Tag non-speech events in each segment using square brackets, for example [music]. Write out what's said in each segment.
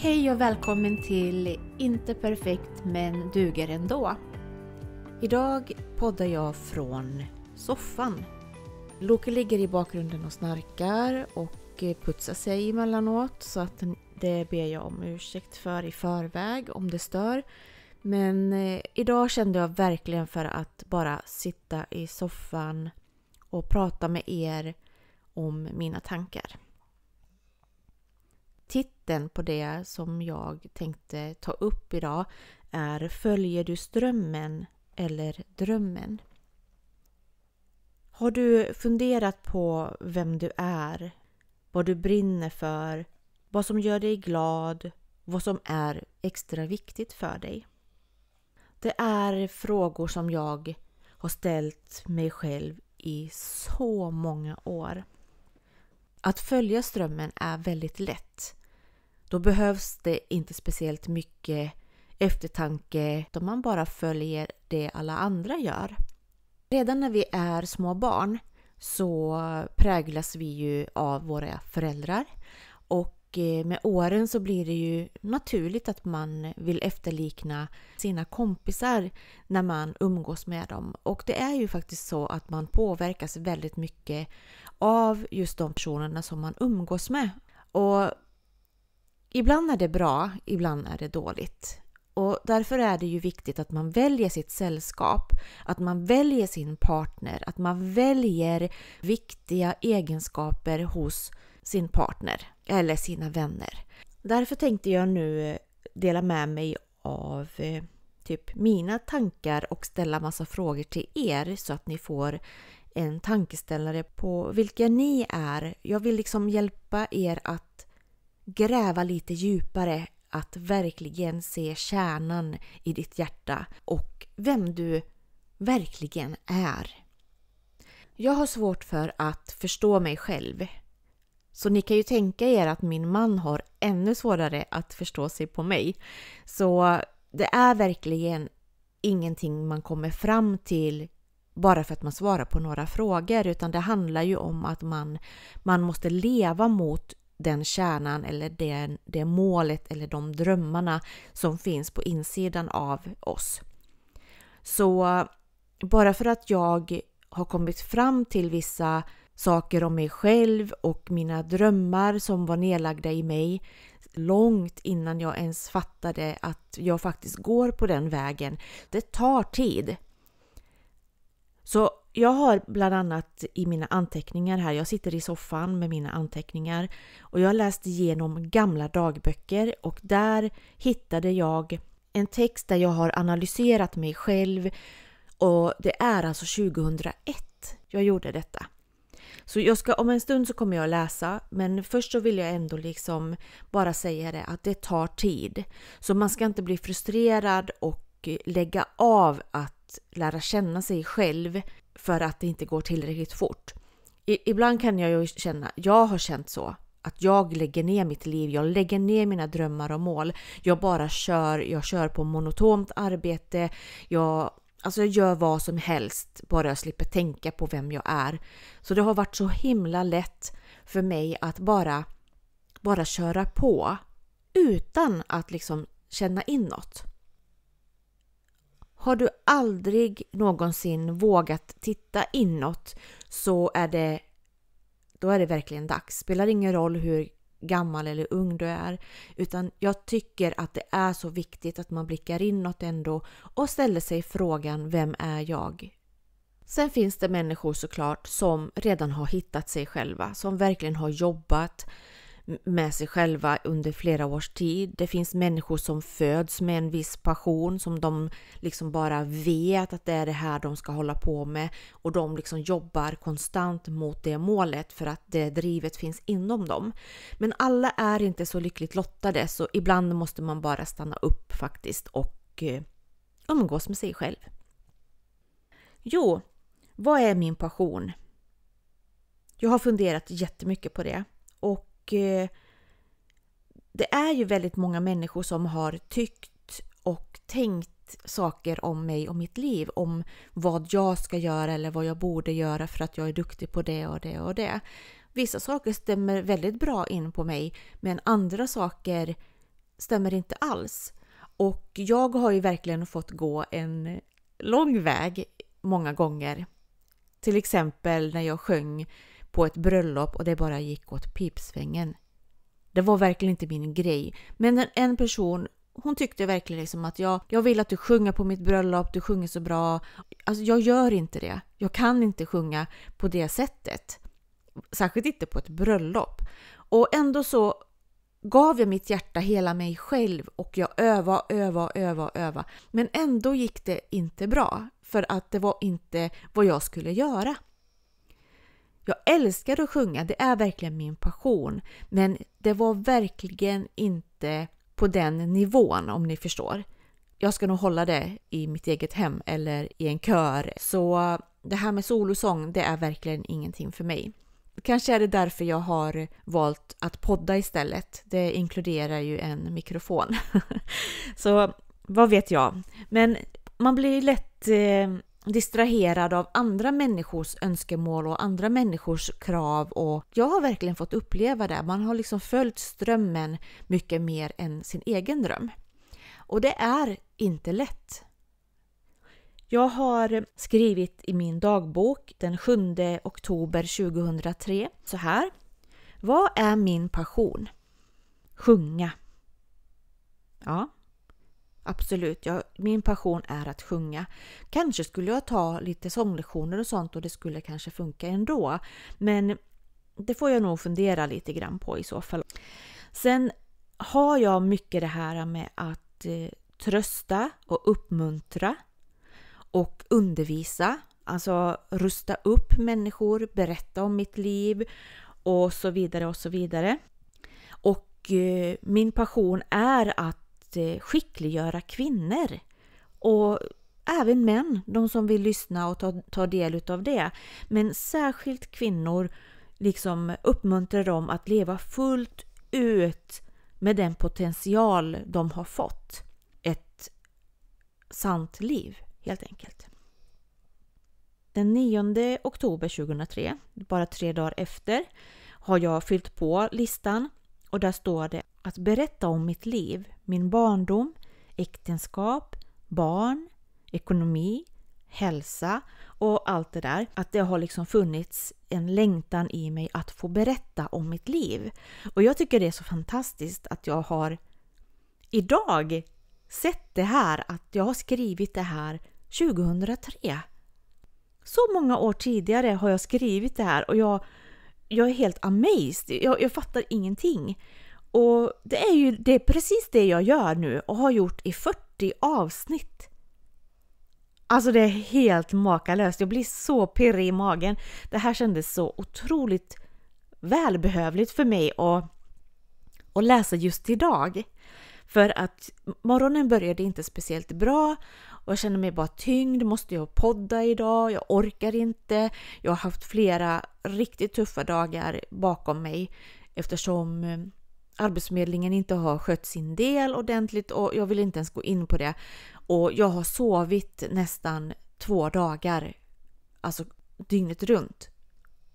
Hej och välkommen till Inte perfekt men duger ändå. Idag poddar jag från soffan. Loke ligger i bakgrunden och snarkar och putsar sig emellanåt så att det ber jag om ursäkt för i förväg om det stör. Men eh, idag kände jag verkligen för att bara sitta i soffan och prata med er om mina tankar. Titeln på det som jag tänkte ta upp idag är Följer du strömmen eller drömmen? Har du funderat på vem du är? Vad du brinner för? Vad som gör dig glad? Vad som är extra viktigt för dig? Det är frågor som jag har ställt mig själv i så många år. Att följa strömmen är väldigt lätt. Då behövs det inte speciellt mycket eftertanke om man bara följer det alla andra gör. Redan när vi är små barn så präglas vi ju av våra föräldrar och eh, med åren så blir det ju naturligt att man vill efterlikna sina kompisar när man umgås med dem. Och det är ju faktiskt så att man påverkas väldigt mycket av just de personerna som man umgås med. Och Ibland är det bra, ibland är det dåligt. Och därför är det ju viktigt att man väljer sitt sällskap, att man väljer sin partner, att man väljer viktiga egenskaper hos sin partner eller sina vänner. Därför tänkte jag nu eh, dela med mig av eh, typ mina tankar och ställa massa frågor till er så att ni får en tankeställare på vilka ni är. Jag vill liksom hjälpa er att gräva lite djupare, att verkligen se kärnan i ditt hjärta och vem du verkligen är. Jag har svårt för att förstå mig själv. Så ni kan ju tänka er att min man har ännu svårare att förstå sig på mig. Så det är verkligen ingenting man kommer fram till bara för att man svarar på några frågor utan det handlar ju om att man, man måste leva mot den kärnan eller det, det målet eller de drömmarna som finns på insidan av oss. Så bara för att jag har kommit fram till vissa saker om mig själv och mina drömmar som var nedlagda i mig långt innan jag ens fattade att jag faktiskt går på den vägen. Det tar tid. Så jag har bland annat i mina anteckningar här, jag sitter i soffan med mina anteckningar och jag läste igenom gamla dagböcker och där hittade jag en text där jag har analyserat mig själv och det är alltså 2001 jag gjorde detta. Så jag ska, om en stund så kommer jag läsa, men först så vill jag ändå liksom bara säga det att det tar tid. Så man ska inte bli frustrerad och lägga av att lära känna sig själv för att det inte går tillräckligt fort. I, ibland kan jag ju känna, jag har känt så, att jag lägger ner mitt liv, jag lägger ner mina drömmar och mål. Jag bara kör, jag kör på monotont arbete, jag, alltså gör vad som helst bara jag slipper tänka på vem jag är. Så det har varit så himla lätt för mig att bara, bara köra på utan att liksom känna in något. Har du aldrig någonsin vågat titta inåt så är det då är det verkligen dags. Spelar ingen roll hur gammal eller ung du är. Utan jag tycker att det är så viktigt att man blickar inåt ändå och ställer sig frågan Vem är jag? Sen finns det människor såklart som redan har hittat sig själva, som verkligen har jobbat med sig själva under flera års tid. Det finns människor som föds med en viss passion som de liksom bara vet att det är det här de ska hålla på med och de liksom jobbar konstant mot det målet för att det drivet finns inom dem. Men alla är inte så lyckligt lottade så ibland måste man bara stanna upp faktiskt och eh, umgås med sig själv. Jo, vad är min passion? Jag har funderat jättemycket på det och Eh, det är ju väldigt många människor som har tyckt och tänkt saker om mig och mitt liv. Om vad jag ska göra eller vad jag borde göra för att jag är duktig på det och det och det. Vissa saker stämmer väldigt bra in på mig men andra saker stämmer inte alls. Och jag har ju verkligen fått gå en lång väg många gånger. Till exempel när jag sjöng på ett bröllop och det bara gick åt pipsvängen. Det var verkligen inte min grej. Men en person hon tyckte verkligen liksom att jag, jag vill att du sjunger på mitt bröllop, du sjunger så bra. Alltså jag gör inte det. Jag kan inte sjunga på det sättet. Särskilt inte på ett bröllop. Och ändå så gav jag mitt hjärta hela mig själv och jag öva, öva, öva, öva. Men ändå gick det inte bra för att det var inte vad jag skulle göra. Jag älskar att sjunga, det är verkligen min passion. Men det var verkligen inte på den nivån om ni förstår. Jag ska nog hålla det i mitt eget hem eller i en kör. Så det här med solosång, det är verkligen ingenting för mig. Kanske är det därför jag har valt att podda istället. Det inkluderar ju en mikrofon. [laughs] så vad vet jag. Men man blir lätt eh, distraherad av andra människors önskemål och andra människors krav och jag har verkligen fått uppleva det. Man har liksom följt strömmen mycket mer än sin egen dröm. Och det är inte lätt. Jag har skrivit i min dagbok den 7 oktober 2003 så här. Vad är min passion? Sjunga. Ja, Absolut, jag, min passion är att sjunga. Kanske skulle jag ta lite sånglektioner och sånt och det skulle kanske funka ändå. Men det får jag nog fundera lite grann på i så fall. Sen har jag mycket det här med att eh, trösta och uppmuntra och undervisa. Alltså rusta upp människor, berätta om mitt liv och så vidare och så vidare. Och eh, min passion är att Eh, skickliggöra kvinnor och även män, de som vill lyssna och ta, ta del av det. Men särskilt kvinnor liksom uppmuntrar dem att leva fullt ut med den potential de har fått. Ett sant liv helt enkelt. Den 9 oktober 2003, bara tre dagar efter, har jag fyllt på listan och där står det att berätta om mitt liv, min barndom, äktenskap, barn, ekonomi, hälsa och allt det där. Att det har liksom funnits en längtan i mig att få berätta om mitt liv. Och jag tycker det är så fantastiskt att jag har idag sett det här, att jag har skrivit det här 2003. Så många år tidigare har jag skrivit det här och jag jag är helt amazed. Jag, jag fattar ingenting. Och det är ju det är precis det jag gör nu och har gjort i 40 avsnitt. Alltså det är helt makalöst. Jag blir så pirrig i magen. Det här kändes så otroligt välbehövligt för mig att, att läsa just idag. För att morgonen började inte speciellt bra och jag känner mig bara tyngd. Måste jag podda idag? Jag orkar inte. Jag har haft flera riktigt tuffa dagar bakom mig eftersom eh, Arbetsförmedlingen inte har skött sin del ordentligt och jag vill inte ens gå in på det. Och jag har sovit nästan två dagar, alltså dygnet runt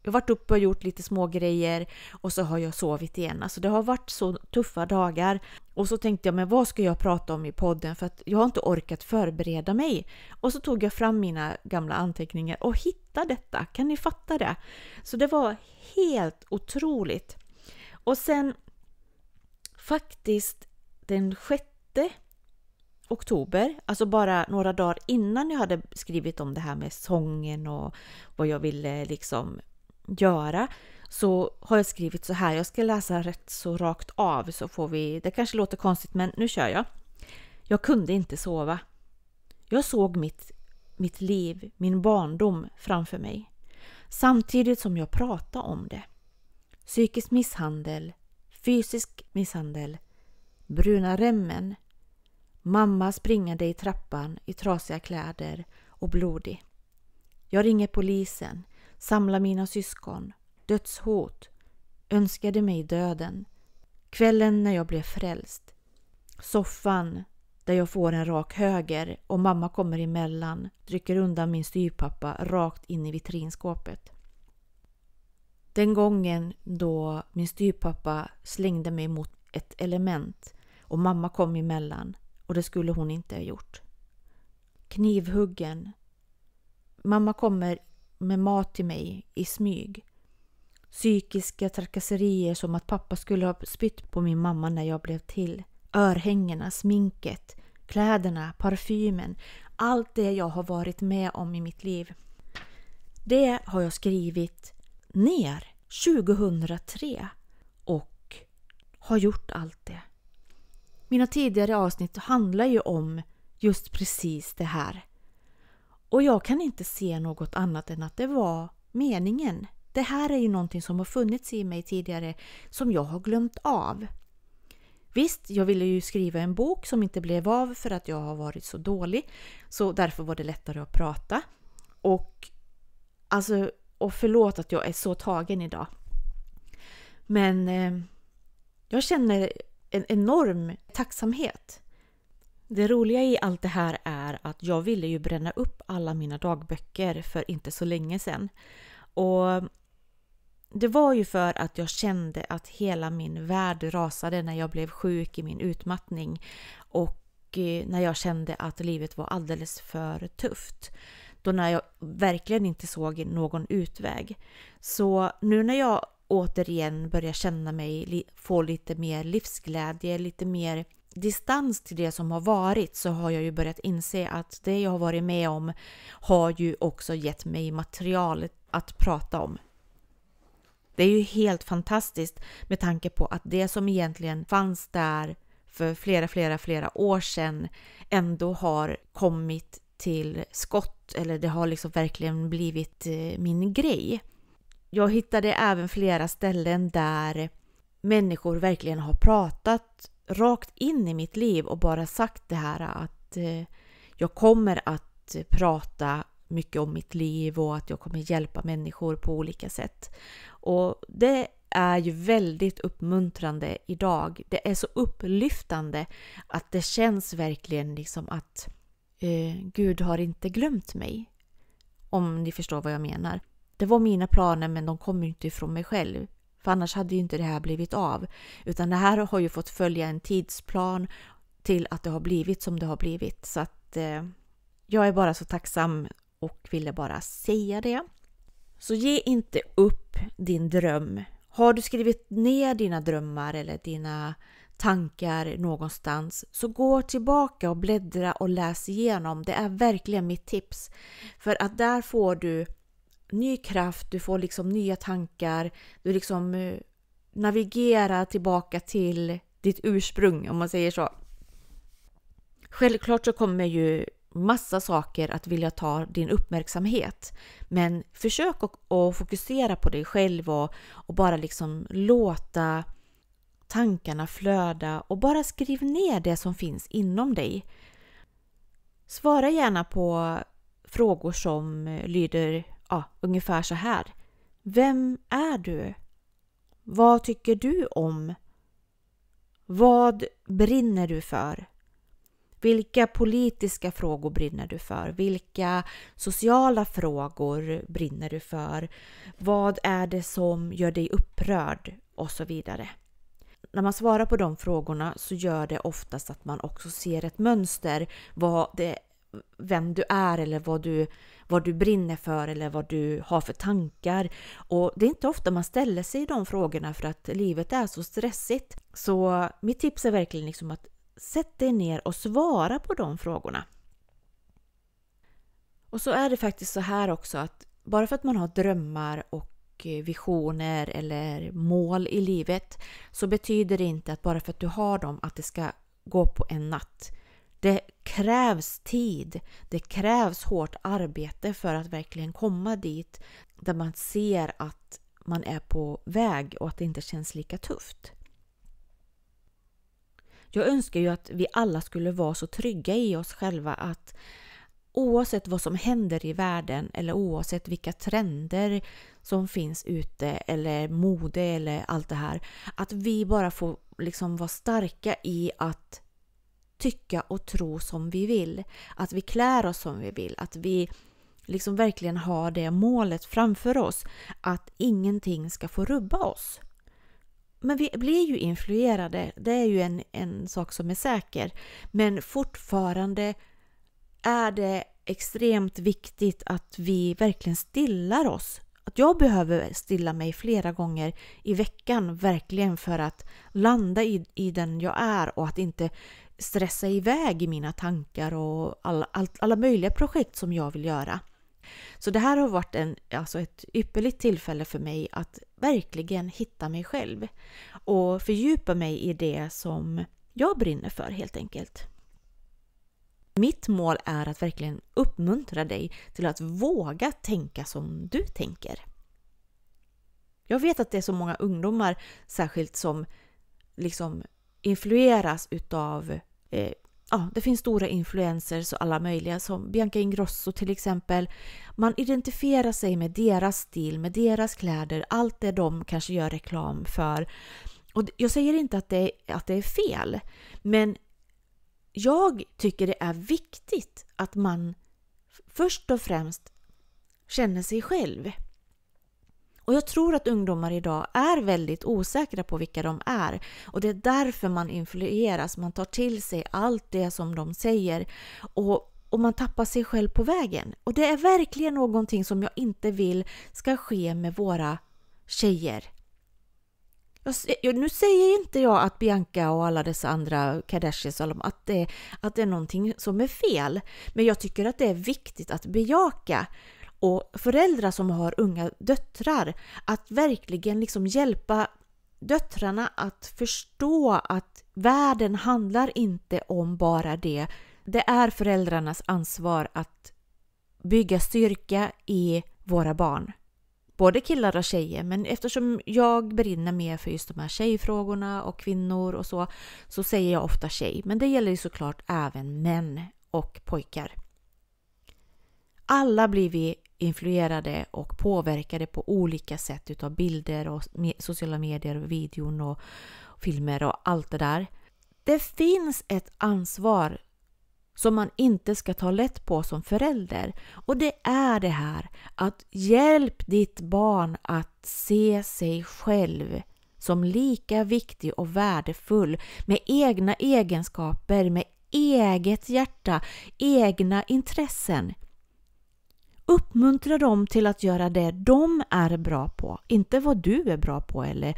jag har varit uppe och gjort lite små grejer och så har jag sovit igen. Alltså det har varit så tuffa dagar. Och så tänkte jag, men vad ska jag prata om i podden? För att jag har inte orkat förbereda mig. Och så tog jag fram mina gamla anteckningar och hittade detta. Kan ni fatta det? Så det var helt otroligt. Och sen faktiskt den sjätte oktober, alltså bara några dagar innan jag hade skrivit om det här med sången och vad jag ville liksom göra så har jag skrivit så här. Jag ska läsa rätt så rakt av så får vi... Det kanske låter konstigt men nu kör jag. Jag kunde inte sova. Jag såg mitt, mitt liv, min barndom framför mig. Samtidigt som jag pratade om det. Psykisk misshandel, fysisk misshandel, bruna remmen, mamma springande i trappan i trasiga kläder och blodig. Jag ringer polisen samla mina syskon, dödshot, önskade mig döden. Kvällen när jag blev frälst. Soffan där jag får en rak höger och mamma kommer emellan, trycker undan min styrpappa rakt in i vitrinskåpet. Den gången då min styrpappa slängde mig mot ett element och mamma kom emellan och det skulle hon inte ha gjort. Knivhuggen. Mamma kommer med mat till mig i smyg. Psykiska trakasserier som att pappa skulle ha spytt på min mamma när jag blev till. Örhängena, sminket, kläderna, parfymen. Allt det jag har varit med om i mitt liv. Det har jag skrivit ner 2003 och har gjort allt det. Mina tidigare avsnitt handlar ju om just precis det här. Och jag kan inte se något annat än att det var meningen. Det här är ju någonting som har funnits i mig tidigare som jag har glömt av. Visst, jag ville ju skriva en bok som inte blev av för att jag har varit så dålig. Så därför var det lättare att prata. Och, alltså, och förlåt att jag är så tagen idag. Men eh, jag känner en enorm tacksamhet det roliga i allt det här är att jag ville ju bränna upp alla mina dagböcker för inte så länge sedan. Och det var ju för att jag kände att hela min värld rasade när jag blev sjuk i min utmattning och eh, när jag kände att livet var alldeles för tufft. Då när jag verkligen inte såg någon utväg. Så nu när jag återigen börjar känna mig få lite mer livsglädje, lite mer distans till det som har varit så har jag ju börjat inse att det jag har varit med om har ju också gett mig material att prata om. Det är ju helt fantastiskt med tanke på att det som egentligen fanns där för flera, flera, flera år sedan ändå har kommit till skott eller det har liksom verkligen blivit eh, min grej. Jag hittade även flera ställen där människor verkligen har pratat rakt in i mitt liv och bara sagt det här att eh, jag kommer att prata mycket om mitt liv och att jag kommer hjälpa människor på olika sätt. Och det är ju väldigt uppmuntrande idag. Det är så upplyftande att det känns verkligen liksom att eh, Gud har inte glömt mig. Om ni förstår vad jag menar. Det var mina planer men de kommer ju inte ifrån mig själv. För annars hade ju inte det här blivit av. Utan det här har ju fått följa en tidsplan till att det har blivit som det har blivit. Så att eh, jag är bara så tacksam och ville bara säga det. Så ge inte upp din dröm. Har du skrivit ner dina drömmar eller dina tankar någonstans så gå tillbaka och bläddra och läs igenom. Det är verkligen mitt tips. För att där får du ny kraft, du får liksom nya tankar, du liksom eh, navigerar tillbaka till ditt ursprung om man säger så. Självklart så kommer ju massa saker att vilja ta din uppmärksamhet. Men försök att, fokusera på dig själv och, och bara liksom låta tankarna flöda och bara skriv ner det som finns inom dig. Svara gärna på frågor som eh, lyder ja, ungefär så här. Vem är du? Vad tycker du om? Vad brinner du för? Vilka politiska frågor brinner du för? Vilka sociala frågor brinner du för? Vad är det som gör dig upprörd? Och så vidare. När man svarar på de frågorna så gör det oftast att man också ser ett mönster vad det vem du är eller vad du, vad du brinner för eller vad du har för tankar. Och Det är inte ofta man ställer sig de frågorna för att livet är så stressigt. Så mitt tips är verkligen liksom att sätt dig ner och svara på de frågorna. Och så är det faktiskt så här också att bara för att man har drömmar och visioner eller mål i livet så betyder det inte att bara för att du har dem att det ska gå på en natt. Det krävs tid, det krävs hårt arbete för att verkligen komma dit där man ser att man är på väg och att det inte känns lika tufft. Jag önskar ju att vi alla skulle vara så trygga i oss själva att oavsett vad som händer i världen eller oavsett vilka trender som finns ute eller mode eller allt det här. Att vi bara får liksom vara starka i att tycka och tro som vi vill. Att vi klär oss som vi vill. Att vi liksom verkligen har det målet framför oss. Att ingenting ska få rubba oss. Men vi blir ju influerade, det är ju en, en sak som är säker. Men fortfarande är det extremt viktigt att vi verkligen stillar oss. Att jag behöver stilla mig flera gånger i veckan verkligen för att landa i, i den jag är och att inte stressa iväg i mina tankar och alla, all, alla möjliga projekt som jag vill göra. Så det här har varit en, alltså ett ypperligt tillfälle för mig att verkligen hitta mig själv och fördjupa mig i det som jag brinner för helt enkelt. Mitt mål är att verkligen uppmuntra dig till att våga tänka som du tänker. Jag vet att det är så många ungdomar, särskilt som liksom influeras utav Eh, ja, det finns stora influencers och alla möjliga som Bianca Ingrosso till exempel. Man identifierar sig med deras stil, med deras kläder, allt det de kanske gör reklam för. Och jag säger inte att det, att det är fel, men jag tycker det är viktigt att man först och främst känner sig själv. Och jag tror att ungdomar idag är väldigt osäkra på vilka de är och det är därför man influeras, man tar till sig allt det som de säger och och man tappar sig själv på vägen. Och det är verkligen någonting som jag inte vill ska ske med våra tjejer. Jag, nu säger inte jag att Bianca och alla dessa andra Kardashians att det, att det är någonting som är fel. Men jag tycker att det är viktigt att bejaka och föräldrar som har unga döttrar att verkligen liksom hjälpa döttrarna att förstå att världen handlar inte om bara det. Det är föräldrarnas ansvar att bygga styrka i våra barn. Både killar och tjejer, men eftersom jag brinner mer för just de här tjejfrågorna och kvinnor och så, så säger jag ofta tjej. Men det gäller ju såklart även män och pojkar. Alla blir vi influerade och påverkade på olika sätt utav bilder och sociala medier och videon och filmer och allt det där. Det finns ett ansvar som man inte ska ta lätt på som förälder. Och det är det här att hjälp ditt barn att se sig själv som lika viktig och värdefull med egna egenskaper, med eget hjärta, egna intressen. Uppmuntra dem till att göra det de är bra på, inte vad du är bra på eller,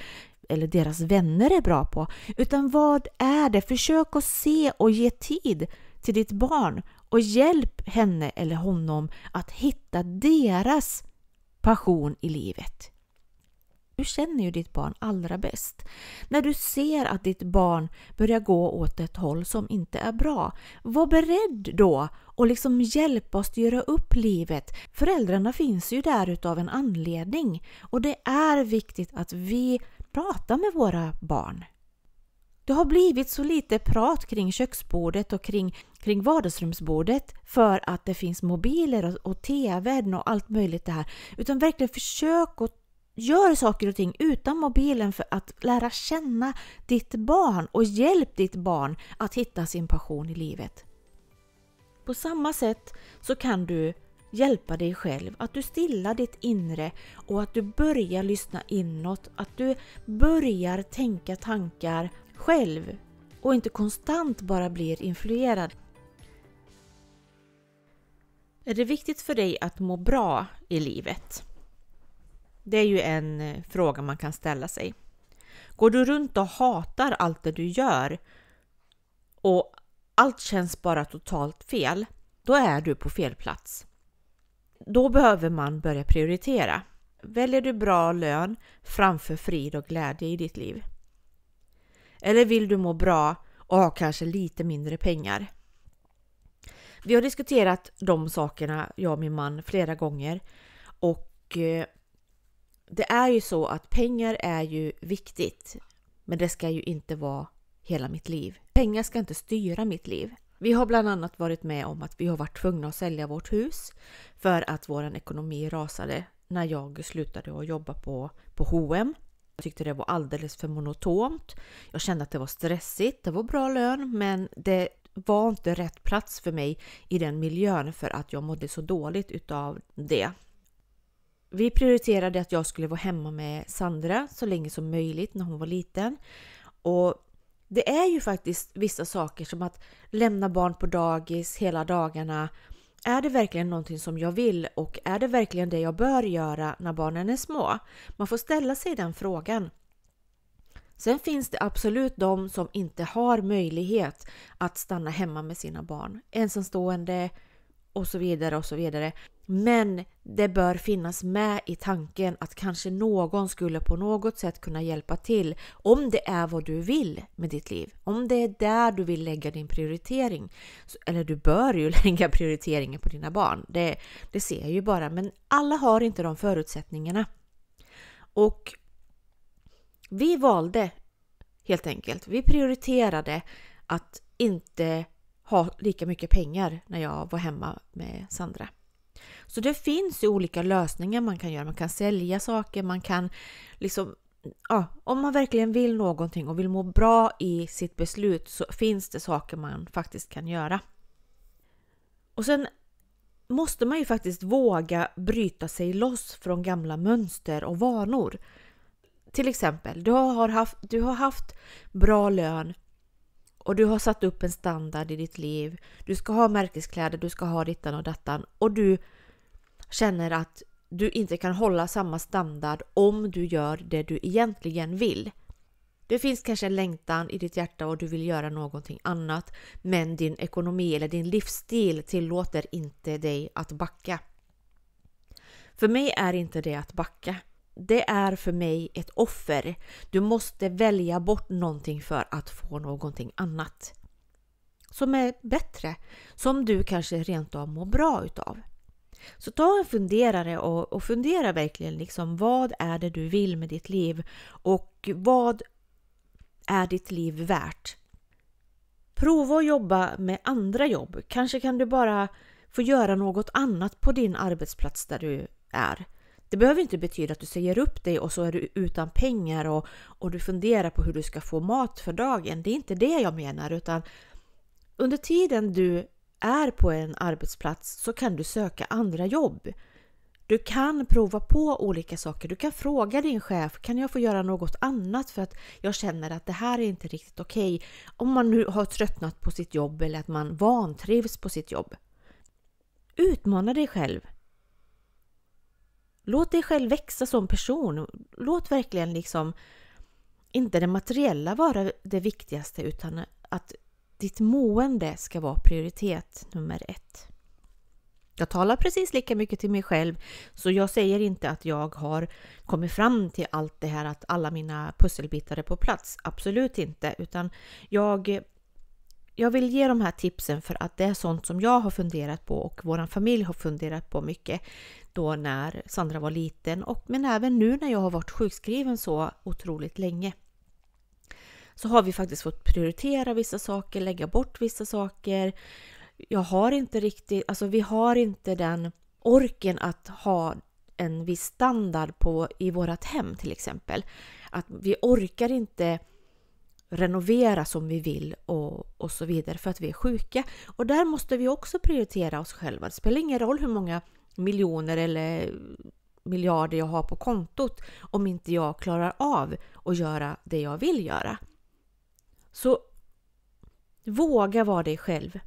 eller deras vänner är bra på, utan vad är det? Försök att se och ge tid till ditt barn och hjälp henne eller honom att hitta deras passion i livet. Du känner ju ditt barn allra bäst. När du ser att ditt barn börjar gå åt ett håll som inte är bra, var beredd då och liksom hjälpa och styra upp livet. Föräldrarna finns ju där utav en anledning och det är viktigt att vi pratar med våra barn. Det har blivit så lite prat kring köksbordet och kring, kring vardagsrumsbordet för att det finns mobiler och, och TVn och allt möjligt det här. Utan verkligen försök att Gör saker och ting utan mobilen för att lära känna ditt barn och hjälp ditt barn att hitta sin passion i livet. På samma sätt så kan du hjälpa dig själv, att du stillar ditt inre och att du börjar lyssna inåt, att du börjar tänka tankar själv och inte konstant bara blir influerad. Är det viktigt för dig att må bra i livet? Det är ju en eh, fråga man kan ställa sig. Går du runt och hatar allt det du gör och allt känns bara totalt fel, då är du på fel plats. Då behöver man börja prioritera. Väljer du bra lön framför frid och glädje i ditt liv? Eller vill du må bra och ha kanske lite mindre pengar? Vi har diskuterat de sakerna, jag och min man, flera gånger och eh, det är ju så att pengar är ju viktigt, men det ska ju inte vara hela mitt liv. Pengar ska inte styra mitt liv. Vi har bland annat varit med om att vi har varit tvungna att sälja vårt hus för att vår ekonomi rasade när jag slutade att jobba på, på H&M. Jag tyckte det var alldeles för monotont. Jag kände att det var stressigt. Det var bra lön, men det var inte rätt plats för mig i den miljön för att jag mådde så dåligt utav det. Vi prioriterade att jag skulle vara hemma med Sandra så länge som möjligt när hon var liten. Och det är ju faktiskt vissa saker som att lämna barn på dagis hela dagarna. Är det verkligen någonting som jag vill och är det verkligen det jag bör göra när barnen är små? Man får ställa sig den frågan. Sen finns det absolut de som inte har möjlighet att stanna hemma med sina barn. Ensamstående, och så vidare och så vidare. Men det bör finnas med i tanken att kanske någon skulle på något sätt kunna hjälpa till om det är vad du vill med ditt liv. Om det är där du vill lägga din prioritering. Eller du bör ju [laughs] lägga prioriteringen på dina barn. Det, det ser jag ju bara. Men alla har inte de förutsättningarna. Och vi valde helt enkelt. Vi prioriterade att inte ha lika mycket pengar när jag var hemma med Sandra. Så det finns ju olika lösningar man kan göra. Man kan sälja saker, man kan liksom... Ja, om man verkligen vill någonting och vill må bra i sitt beslut så finns det saker man faktiskt kan göra. Och sen måste man ju faktiskt våga bryta sig loss från gamla mönster och vanor. Till exempel, du har haft, du har haft bra lön och du har satt upp en standard i ditt liv. Du ska ha märkeskläder, du ska ha dittan och dattan och du känner att du inte kan hålla samma standard om du gör det du egentligen vill. Det finns kanske en längtan i ditt hjärta och du vill göra någonting annat men din ekonomi eller din livsstil tillåter inte dig att backa. För mig är inte det att backa det är för mig ett offer. Du måste välja bort någonting för att få någonting annat. Som är bättre. Som du kanske rent av mår bra utav. Så ta en funderare och, och fundera verkligen liksom vad är det du vill med ditt liv och vad är ditt liv värt? Prova att jobba med andra jobb. Kanske kan du bara få göra något annat på din arbetsplats där du är. Det behöver inte betyda att du säger upp dig och så är du utan pengar och, och du funderar på hur du ska få mat för dagen. Det är inte det jag menar utan under tiden du är på en arbetsplats så kan du söka andra jobb. Du kan prova på olika saker. Du kan fråga din chef, kan jag få göra något annat för att jag känner att det här är inte riktigt okej. Okay. Om man nu har tröttnat på sitt jobb eller att man vantrivs på sitt jobb. Utmana dig själv. Låt dig själv växa som person. Låt verkligen liksom inte det materiella vara det viktigaste utan att ditt mående ska vara prioritet nummer ett. Jag talar precis lika mycket till mig själv så jag säger inte att jag har kommit fram till allt det här att alla mina pusselbitar är på plats. Absolut inte, utan jag jag vill ge de här tipsen för att det är sånt som jag har funderat på och vår familj har funderat på mycket då när Sandra var liten och men även nu när jag har varit sjukskriven så otroligt länge. Så har vi faktiskt fått prioritera vissa saker, lägga bort vissa saker. Jag har inte riktigt, alltså vi har inte den orken att ha en viss standard på, i vårat hem till exempel. Att vi orkar inte renovera som vi vill och, och så vidare för att vi är sjuka. Och där måste vi också prioritera oss själva. Det spelar ingen roll hur många miljoner eller miljarder jag har på kontot om inte jag klarar av att göra det jag vill göra. Så våga vara dig själv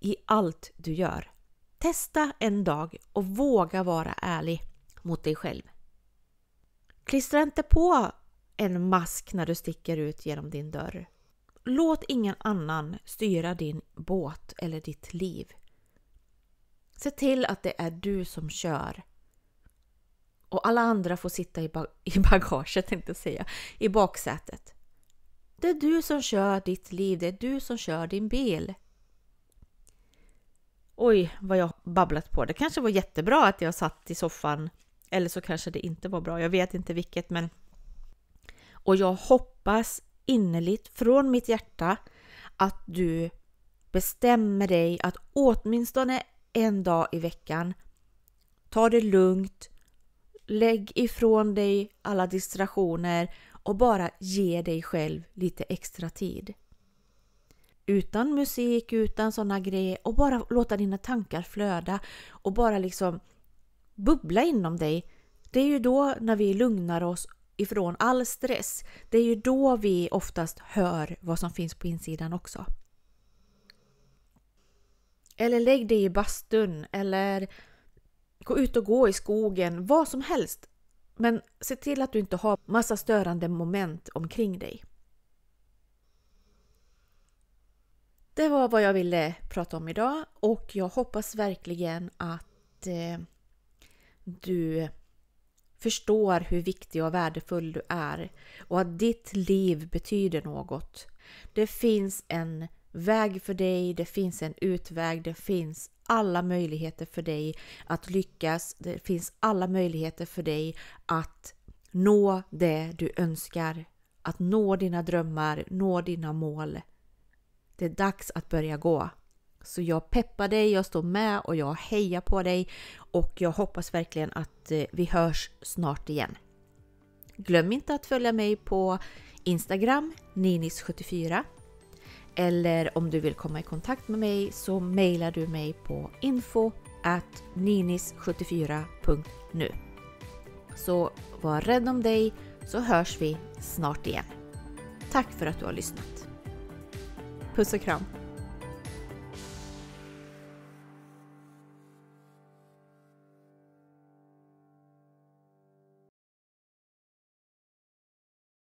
i allt du gör. Testa en dag och våga vara ärlig mot dig själv. Klistra inte på en mask när du sticker ut genom din dörr. Låt ingen annan styra din båt eller ditt liv. Se till att det är du som kör. Och alla andra får sitta [laughs] i, bagaget, tänkte jag säga, i baksätet. Det är du som kör ditt liv, det är du som kör din bil. Oj, vad jag babblat på. Det kanske var jättebra att jag satt i soffan. Eller så kanske det inte var bra, jag vet inte vilket. Men och jag hoppas innerligt från mitt hjärta att du bestämmer dig att åtminstone en dag i veckan ta det lugnt, lägg ifrån dig alla distraktioner och bara ge dig själv lite extra tid. Utan musik, utan sådana grejer och bara låta dina tankar flöda och bara liksom bubbla inom dig. Det är ju då när vi lugnar oss ifrån all stress, det är ju då vi oftast hör vad som finns på insidan också. Eller lägg dig i bastun eller gå ut och gå i skogen, vad som helst. Men se till att du inte har massa störande moment omkring dig. Det var vad jag ville prata om idag och jag hoppas verkligen att eh, du förstår hur viktig och värdefull du är och att ditt liv betyder något. Det finns en väg för dig, det finns en utväg, det finns alla möjligheter för dig att lyckas. Det finns alla möjligheter för dig att nå det du önskar, att nå dina drömmar, nå dina mål. Det är dags att börja gå. Så jag peppar dig, jag står med och jag hejar på dig och jag hoppas verkligen att eh, vi hörs snart igen. Glöm inte att följa mig på Instagram, ninis74. Eller om du vill komma i kontakt med mig så mejlar du mig på info at ninis74.nu. Så var rädd om dig så hörs vi snart igen. Tack för att du har lyssnat. Puss och kram!